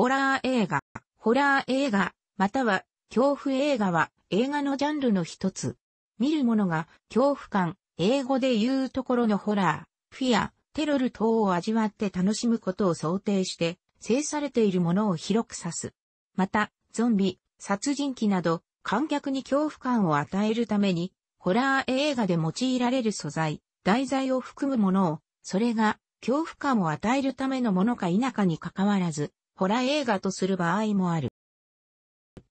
ホラー映画、ホラー映画、または恐怖映画は映画のジャンルの一つ。見るものが恐怖感、英語で言うところのホラー、フィア、テロル等を味わって楽しむことを想定して、制されているものを広く指す。また、ゾンビ、殺人鬼など、観客に恐怖感を与えるために、ホラー映画で用いられる素材、題材を含むものを、それが恐怖感を与えるためのものか否かに関わらず、ホラー映画とする場合もある。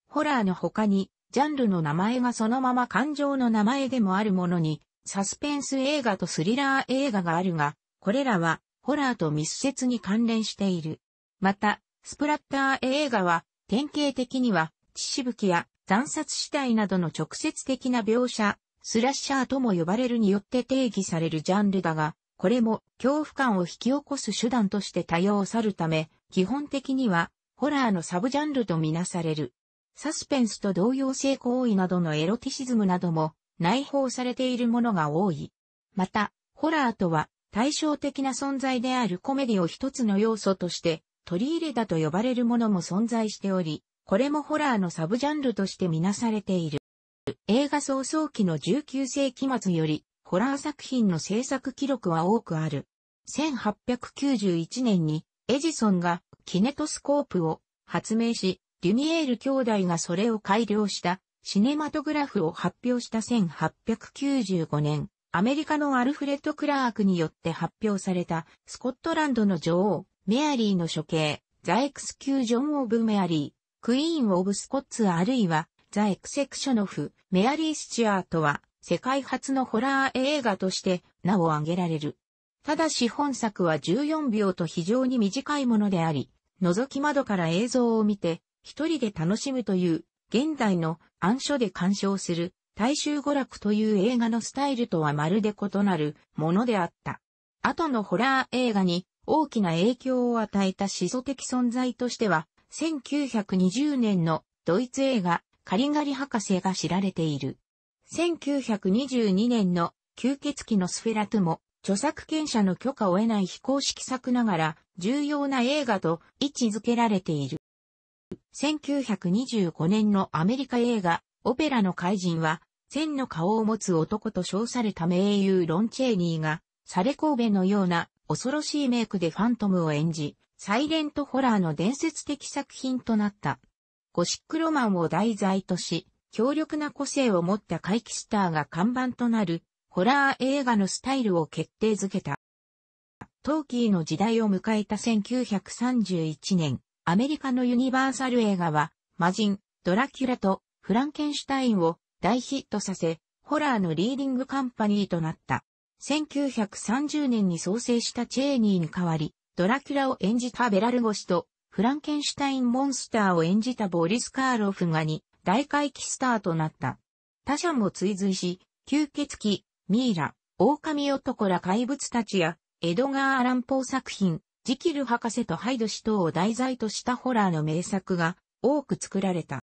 ホラーの他に、ジャンルの名前がそのまま感情の名前でもあるものに、サスペンス映画とスリラー映画があるが、これらは、ホラーと密接に関連している。また、スプラッター映画は、典型的には、血しぶきや残殺死体などの直接的な描写、スラッシャーとも呼ばれるによって定義されるジャンルだが、これも恐怖感を引き起こす手段として多様さるため、基本的にはホラーのサブジャンルとみなされる。サスペンスと同様性行為などのエロティシズムなども内包されているものが多い。また、ホラーとは対照的な存在であるコメディを一つの要素として取り入れたと呼ばれるものも存在しており、これもホラーのサブジャンルとしてみなされている。映画創創期の19世紀末より、ホラー作品の制作記録は多くある。1891年にエジソンがキネトスコープを発明し、リュミエール兄弟がそれを改良したシネマトグラフを発表した1895年、アメリカのアルフレッド・クラークによって発表されたスコットランドの女王、メアリーの処刑、ザエクスキュージョン・オブ・メアリー、クイーン・オブ・スコッツあるいはザ・エクセクション・フ、メアリー・スチュアートは世界初のホラー映画として名を挙げられる。ただし本作は14秒と非常に短いものであり、覗き窓から映像を見て、一人で楽しむという、現代の暗所で鑑賞する、大衆娯楽という映画のスタイルとはまるで異なるものであった。後のホラー映画に大きな影響を与えた思想的存在としては、1920年のドイツ映画、カリガリ博士が知られている。1922年の吸血鬼のスフェラトも、著作権者の許可を得ない非公式作ながら、重要な映画と位置づけられている。1925年のアメリカ映画、オペラの怪人は、千の顔を持つ男と称された名優ロンチェーニーが、サレコーベのような恐ろしいメイクでファントムを演じ、サイレントホラーの伝説的作品となった。ゴシックロマンを題材とし、強力な個性を持った怪奇スターが看板となる、ホラー映画のスタイルを決定づけた。トーキーの時代を迎えた1931年、アメリカのユニバーサル映画は、魔人、ドラキュラとフランケンシュタインを大ヒットさせ、ホラーのリーディングカンパニーとなった。1930年に創生したチェーニーに代わり、ドラキュラを演じたベラルゴ氏と、フランケンシュタインモンスターを演じたボリス・カーロフがに大回帰スターとなった。他者も追随し、吸血鬼、ミイラ、狼男ら怪物たちや、エドガー・アランポー作品、ジキル博士とハイド氏等を題材としたホラーの名作が多く作られた。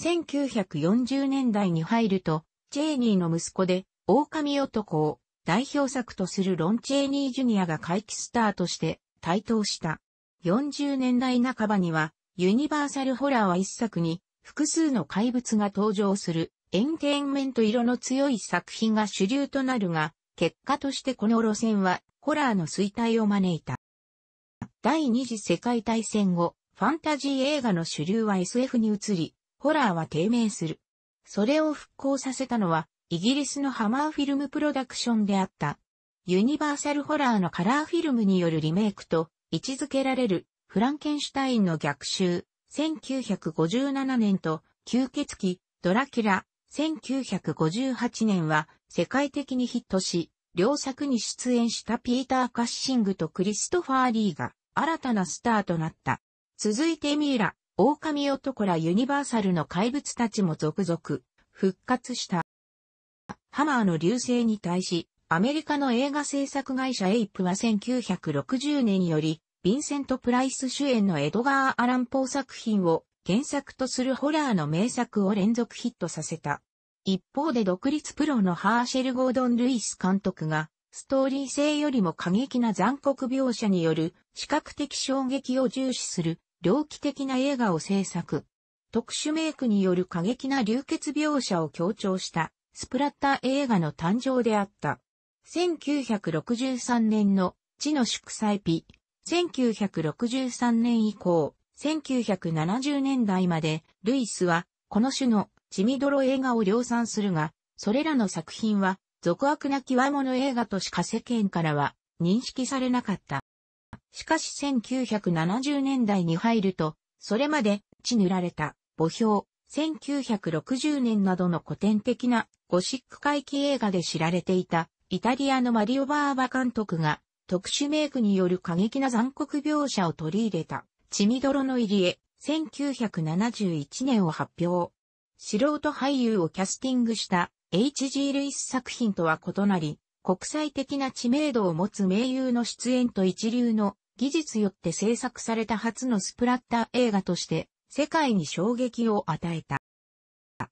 1940年代に入ると、チェーニーの息子で、狼男を代表作とするロン・チェーニー・ジュニアが回帰スターとして台頭した。40年代半ばには、ユニバーサルホラーは一作に、複数の怪物が登場するエンテインメント色の強い作品が主流となるが、結果としてこの路線はホラーの衰退を招いた。第二次世界大戦後、ファンタジー映画の主流は SF に移り、ホラーは低迷する。それを復興させたのは、イギリスのハマーフィルムプロダクションであった。ユニバーサルホラーのカラーフィルムによるリメイクと位置づけられるフランケンシュタインの逆襲、1957年と、吸血鬼、ドラキュラ、1958年は世界的にヒットし、両作に出演したピーター・カッシングとクリストファー・リーが新たなスターとなった。続いてミイラ、狼男らユニバーサルの怪物たちも続々復活した。ハマーの流星に対し、アメリカの映画制作会社エイプは1960年よりヴィンセント・プライス主演のエドガー・アラン・ポー作品を原作とするホラーの名作を連続ヒットさせた。一方で独立プロのハーシェル・ゴードン・ルイス監督が、ストーリー性よりも過激な残酷描写による視覚的衝撃を重視する猟奇的な映画を制作。特殊メイクによる過激な流血描写を強調したスプラッター映画の誕生であった。1963年の地の祝祭日、1963年以降、1970年代まで、ルイスは、この種の血みどろ映画を量産するが、それらの作品は、俗悪な極物映画としか世間からは認識されなかった。しかし1970年代に入ると、それまで血塗られた、墓標、1960年などの古典的なゴシック回帰映画で知られていたイタリアのマリオ・バーバ監督が特殊メイクによる過激な残酷描写を取り入れた、血みどろの入り江、1971年を発表。素人俳優をキャスティングした H.G. ルイス作品とは異なり、国際的な知名度を持つ名優の出演と一流の技術よって制作された初のスプラッター映画として世界に衝撃を与えた。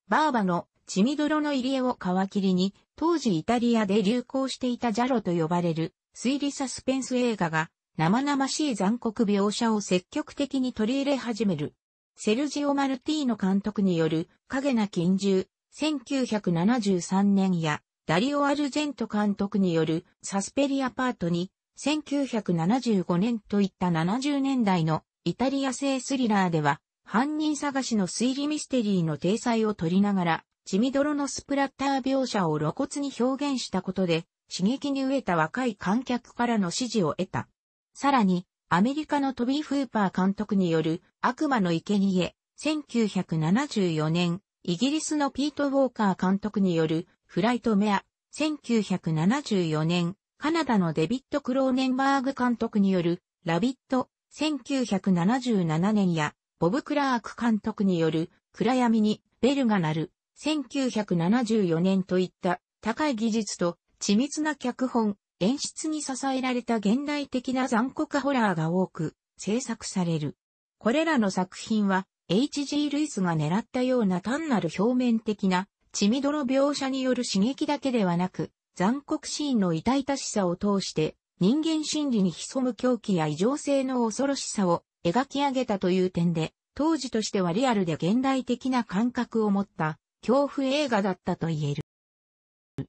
バーバの血みどろの入り江を皮切りに、当時イタリアで流行していたジャロと呼ばれる推理サスペンス映画が生々しい残酷描写を積極的に取り入れ始める。セルジオ・マルティーノ監督による影な禁獣、1973年や、ダリオ・アルジェント監督によるサスペリアパートに、1975年といった70年代のイタリア製スリラーでは、犯人探しの推理ミステリーの体裁を取りながら、血みどろのスプラッター描写を露骨に表現したことで、刺激に飢えた若い観客からの支持を得た。さらに、アメリカのトビー・フーパー監督による悪魔の生贄、1974年、イギリスのピート・ウォーカー監督によるフライト・メア、1974年、カナダのデビット・クローネンバーグ監督によるラビット、1977年や、ボブ・クラーク監督による暗闇にベルが鳴る、1974年といった高い技術と緻密な脚本、演出に支えられた現代的な残酷ホラーが多く制作される。これらの作品は H.G. ルイスが狙ったような単なる表面的な血みどろ描写による刺激だけではなく、残酷シーンの痛々しさを通して人間心理に潜む狂気や異常性の恐ろしさを描き上げたという点で、当時としてはリアルで現代的な感覚を持った恐怖映画だったと言える。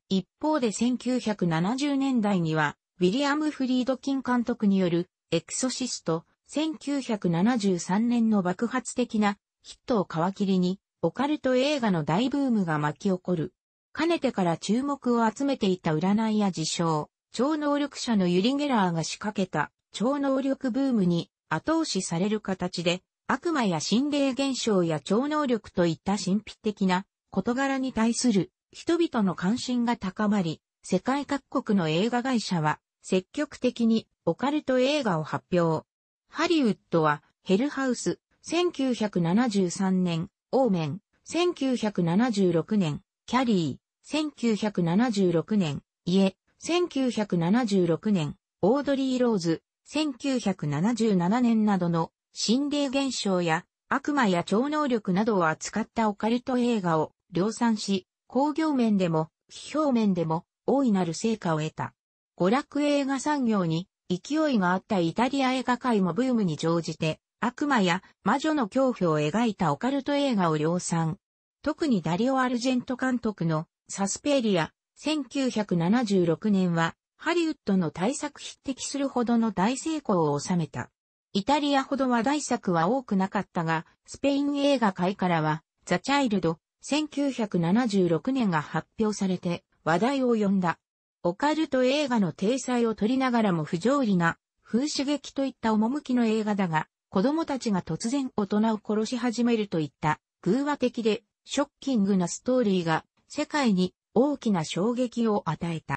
一方で1970年代には、ウィリアム・フリードキン監督による、エクソシスト、1973年の爆発的なヒットを皮切りに、オカルト映画の大ブームが巻き起こる。かねてから注目を集めていた占いや自称、超能力者のユリ・ゲラーが仕掛けた超能力ブームに後押しされる形で、悪魔や心霊現象や超能力といった神秘的な事柄に対する人々の関心が高まり、世界各国の映画会社は積極的にオカルト映画を発表。ハリウッドはヘルハウス、1973年、オーメン、1976年、キャリー、1976年、家、1976年、オードリー・ローズ、1977年などの心霊現象や悪魔や超能力などを扱ったオカルト映画を量産し、工業面でも、批評面でも、大いなる成果を得た。娯楽映画産業に勢いがあったイタリア映画界もブームに乗じて、悪魔や魔女の恐怖を描いたオカルト映画を量産。特にダリオ・アルジェント監督のサスペリア、1976年は、ハリウッドの大作匹敵するほどの大成功を収めた。イタリアほど話題作は多くなかったが、スペイン映画界からは、ザ・チャイルド、1976年が発表されて話題を呼んだ。オカルト映画の体裁を取りながらも不条理な、風刺激といった趣の映画だが、子供たちが突然大人を殺し始めるといった偶話的でショッキングなストーリーが世界に大きな衝撃を与えた。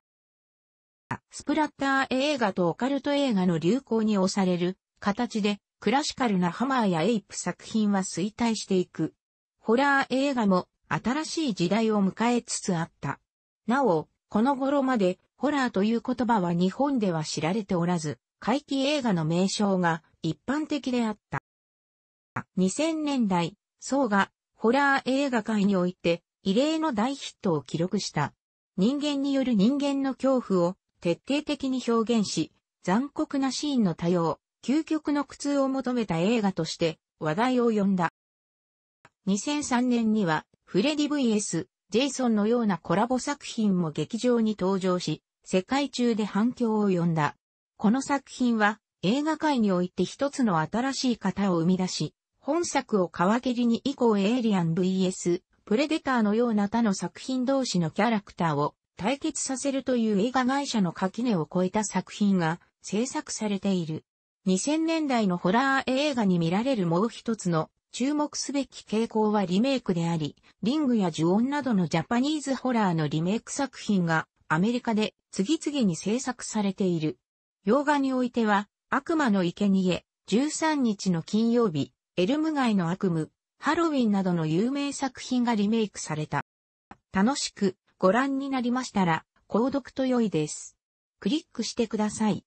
スプラッター映画とオカルト映画の流行に押される形でクラシカルなハマーやエイプ作品は衰退していく。ホラー映画も新しい時代を迎えつつあった。なお、この頃まで、ホラーという言葉は日本では知られておらず、怪奇映画の名称が一般的であった。2000年代、層がホラー映画界において異例の大ヒットを記録した。人間による人間の恐怖を徹底的に表現し、残酷なシーンの多様、究極の苦痛を求めた映画として話題を呼んだ。2003年にはフレディ VS、ジェイソンのようなコラボ作品も劇場に登場し、世界中で反響を呼んだ。この作品は映画界において一つの新しい型を生み出し、本作を皮切りに以降エイリアン VS、プレデターのような他の作品同士のキャラクターを対決させるという映画会社の垣根を超えた作品が制作されている。2000年代のホラー映画に見られるもう一つの注目すべき傾向はリメイクであり、リングや呪音などのジャパニーズホラーのリメイク作品がアメリカで次々に制作されている。洋画においては、悪魔の生贄、13日の金曜日、エルム街の悪夢、ハロウィンなどの有名作品がリメイクされた。楽しくご覧になりましたら、購読と良いです。クリックしてください。